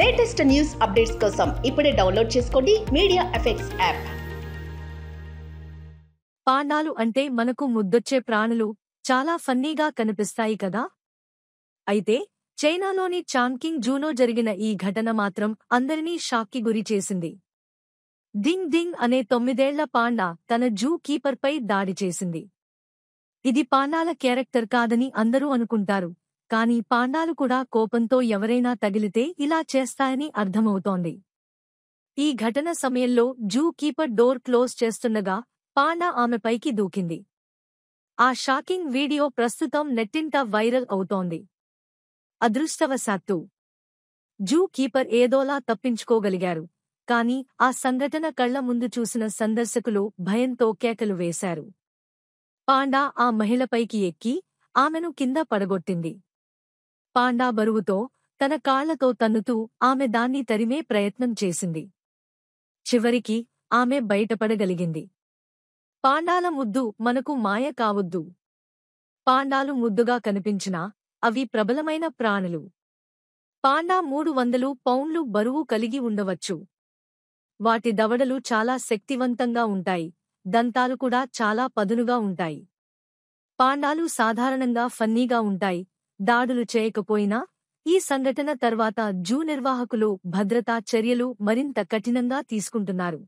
latest news updates కోసం ఇప్పుడే download చేసుకోండి మీడియా ఎఫెక్ట్స్ యాప్ పాండాలు అంటే మనకు ముద్దొచ్చే ప్రాణులు చాలా ఫన్నీగా కనిపిస్తాయి కదా అయితే చైనాలోని చాంకింగ్ జూలో జరిగిన ఈ ఘటన మాత్రం అందరినీ షాక్కి గురిచేసింది దింగ్ దింగ్ అనే తొమ్మిదేళ్ల పాండా తన జూ కీపర్పై దాడి చేసింది ఇది పాండాల క్యారెక్టర్ కాదని అందరూ అనుకుంటారు కాని పాండాలు కూడా కోపంతో ఎవరైనా తగిలితే ఇలా చేస్తాయని అర్థమవుతోంది ఈ ఘటన సమయంలో జూ కీపర్ డోర్ క్లోజ్ చేస్తుండగా పాండా ఆమెపైకి దూకింది ఆ షాకింగ్ వీడియో ప్రస్తుతం నెట్టింట వైరల్ అవుతోంది అదృష్టవశాత్తు జూ కీపర్ ఏదోలా తప్పించుకోగలిగారు కాని ఆ సంఘటన కళ్ల ముందు చూసిన సందర్శకులు భయంతో కేకలు వేశారు పాండా ఆ మహిళపైకి ఎక్కి ఆమెను కింద పడగొట్టింది పాండా బరువుతో తన కాళ్లతో తన్నుతూ ఆమె దాన్ని తరిమే ప్రయత్నం చేసింది చివరికి ఆమె బయటపడగలిగింది పాండాల ముద్దు మనకు మాయ కావద్దు పాండాలు ముద్దుగా కనిపించినా అవి ప్రబలమైన ప్రాణులు పాండా మూడు వందలు పౌండ్లు బరువు కలిగి ఉండవచ్చు వాటి దవడలు చాలా శక్తివంతంగా ఉంటాయి దంతాలు కూడా చాలా పదునుగా ఉంటాయి పాండాలు సాధారణంగా ఫన్నీగా ఉంటాయి దాడులు చేయకపోయినా ఈ సంఘటన తర్వాత జూ నిర్వాహకులు భద్రతా చర్యలు మరింత కఠినంగా తీసుకుంటున్నారు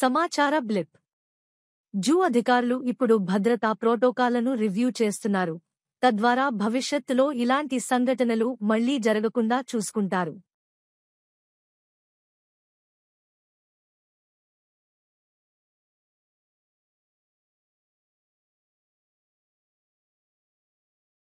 సమాచార బ్లిప్ జూ అధికారులు ఇప్పుడు భద్రతా ప్రోటోకాలను రివ్యూ చేస్తున్నారు తద్వారా భవిష్యత్తులో ఇలాంటి సంఘటనలు మళ్లీ జరగకుండా చూసుకుంటారు